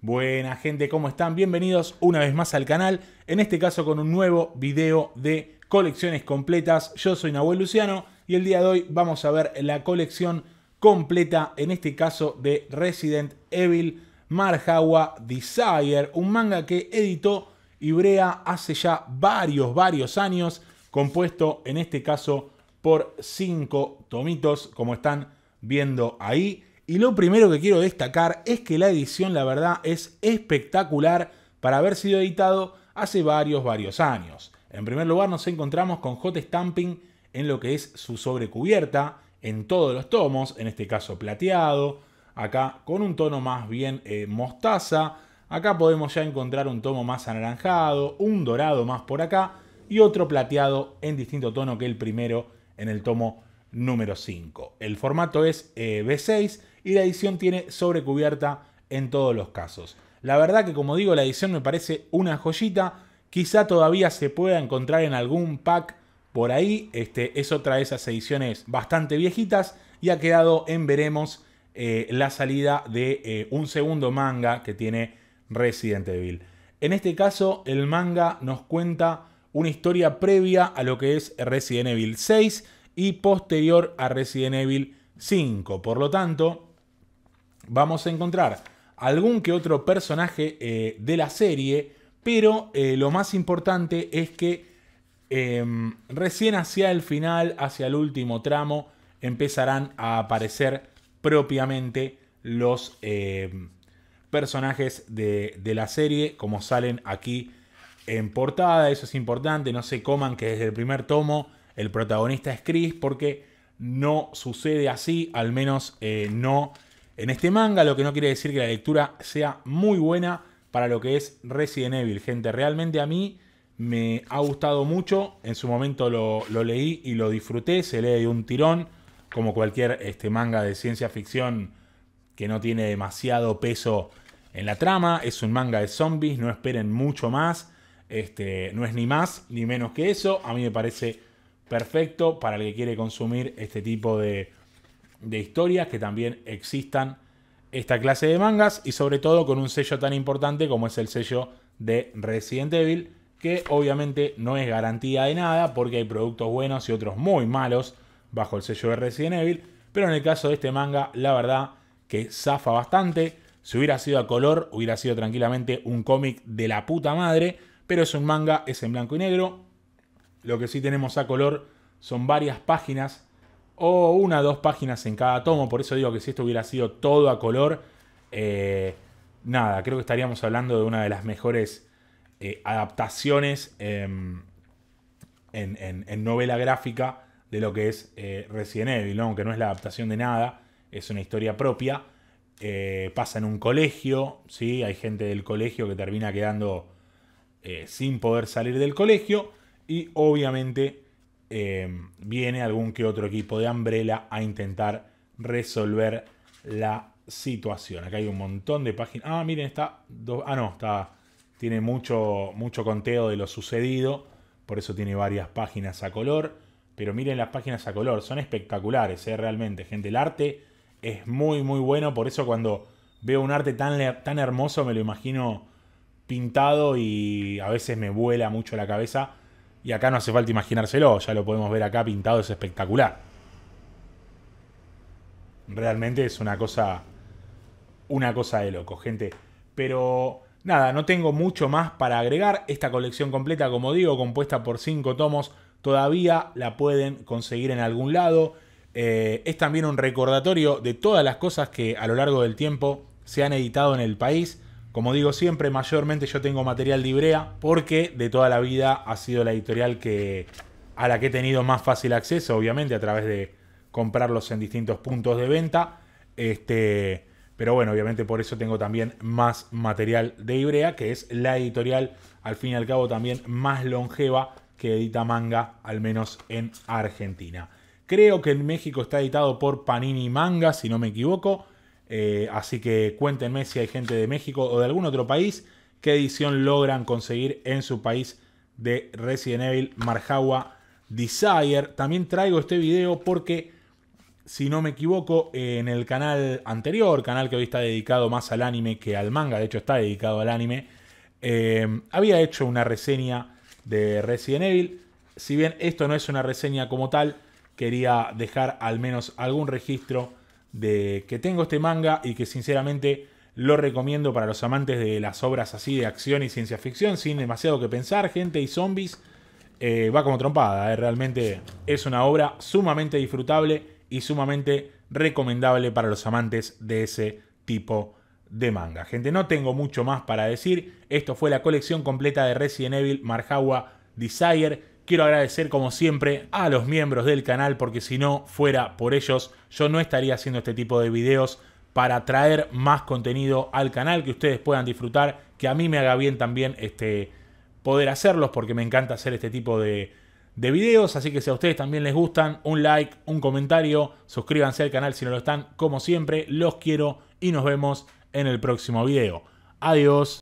Buena gente, ¿cómo están? Bienvenidos una vez más al canal, en este caso con un nuevo video de colecciones completas. Yo soy Nahuel Luciano y el día de hoy vamos a ver la colección completa, en este caso de Resident Evil Marhawa Desire, un manga que editó Ibrea hace ya varios, varios años, compuesto en este caso por cinco tomitos, como están viendo ahí. Y lo primero que quiero destacar es que la edición, la verdad, es espectacular para haber sido editado hace varios, varios años. En primer lugar, nos encontramos con hot stamping en lo que es su sobrecubierta, en todos los tomos, en este caso plateado, acá con un tono más bien eh, mostaza, acá podemos ya encontrar un tomo más anaranjado, un dorado más por acá y otro plateado en distinto tono que el primero en el tomo número 5. El formato es eh, B6 y la edición tiene sobrecubierta en todos los casos. La verdad que como digo, la edición me parece una joyita. Quizá todavía se pueda encontrar en algún pack por ahí. Este, es otra de esas ediciones bastante viejitas y ha quedado en veremos eh, la salida de eh, un segundo manga que tiene Resident Evil. En este caso, el manga nos cuenta una historia previa a lo que es Resident Evil 6 y posterior a Resident Evil 5. Por lo tanto, vamos a encontrar algún que otro personaje eh, de la serie, pero eh, lo más importante es que em, recién hacia el final, hacia el último tramo, empezarán a aparecer propiamente los em, personajes de, de la serie, como salen aquí en portada, eso es importante, no se coman que desde el primer tomo el protagonista es Chris, porque no sucede así, al menos eh, no en este manga, lo que no quiere decir que la lectura sea muy buena para lo que es Resident Evil. Gente, realmente a mí me ha gustado mucho, en su momento lo, leí y lo disfruté, se lee de un tirón, como cualquier este, manga de ciencia ficción que no tiene demasiado peso en la trama, es un manga de zombies, no esperen mucho más, este, no es ni más ni menos que eso, a mí me parece perfecto para el que quiere consumir este tipo de, historias, que también existan esta clase de mangas y sobre todo con un sello tan importante como es el sello de Resident Evil, que obviamente no es garantía de nada porque hay productos buenos y otros muy malos bajo el sello de Resident Evil, pero en el caso de este manga la verdad que zafa bastante, si hubiera sido a color hubiera sido tranquilamente un cómic de la puta madre, pero es un manga, es en blanco y negro, lo que sí tenemos a color son varias páginas o una o dos páginas en cada tomo. Por eso digo que si esto hubiera sido todo a color, eh, nada, creo que estaríamos hablando de una de las mejores eh, adaptaciones em, en, novela gráfica de lo que es eh, Resident Evil, aunque no es la adaptación de nada, es una historia propia. pasa en un colegio, ¿sí? hay gente del colegio que termina quedando sin poder salir del colegio. Y obviamente em, viene algún que otro equipo de Umbrella a intentar resolver la situación. Acá hay un montón de páginas. Ah, miren, está. Ah, no, está. Tiene mucho, mucho conteo de lo sucedido. Por eso tiene varias páginas a color. Pero miren las páginas a color. Son espectaculares, ¿eh? realmente. Gente, el arte es muy, muy bueno. Por eso cuando veo un arte tan, tan hermoso, me lo imagino pintado y a veces me vuela mucho la cabeza y acá no hace falta imaginárselo, ya lo podemos ver acá pintado, es espectacular. Realmente es una cosa... Una cosa de loco, gente. Pero nada, no tengo mucho más para agregar. Esta colección completa, como digo, compuesta por cinco tomos, todavía la pueden conseguir en algún lado. Eh, es también un recordatorio de todas las cosas que a lo largo del tiempo se han editado en el país. Como digo siempre, mayormente yo tengo material de Ibrea porque de toda la vida ha sido la editorial que, a la que he tenido más fácil acceso, obviamente, a través de comprarlos en distintos puntos de venta. Este, pero bueno, obviamente por eso tengo también más material de Ibrea, que es la editorial, al fin y al cabo, también más longeva que edita manga, al menos en Argentina. Creo que en México está editado por Panini Manga, si no me equivoco. Eh, así que cuéntenme si hay gente de México o de algún otro país, qué edición logran conseguir en su país de Resident Evil Marjawa Desire. También traigo este video porque, si no me equivoco, en el canal anterior, canal que hoy está dedicado más al anime que al manga, de hecho está dedicado al anime, eh, había hecho una reseña de Resident Evil. Si bien esto no es una reseña como tal, quería dejar al menos algún registro de que tengo este manga y que sinceramente lo recomiendo para los amantes de las obras así de acción y ciencia ficción, sin demasiado que pensar, gente y zombies. Eh, va como trompada, eh, realmente es una obra sumamente disfrutable y sumamente recomendable para los amantes de ese tipo de manga. Gente, no tengo mucho más para decir. Esto fue la colección completa de Resident Evil Marhawa Desire. Quiero agradecer como siempre a los miembros del canal porque si no fuera por ellos yo no estaría haciendo este tipo de videos para traer más contenido al canal que ustedes puedan disfrutar, que a mí me haga bien también este, poder hacerlos porque me encanta hacer este tipo de, de videos, así que si a ustedes también les gustan, un like, un comentario, suscríbanse al canal si no lo están, como siempre, los quiero y nos vemos en el próximo video. Adiós.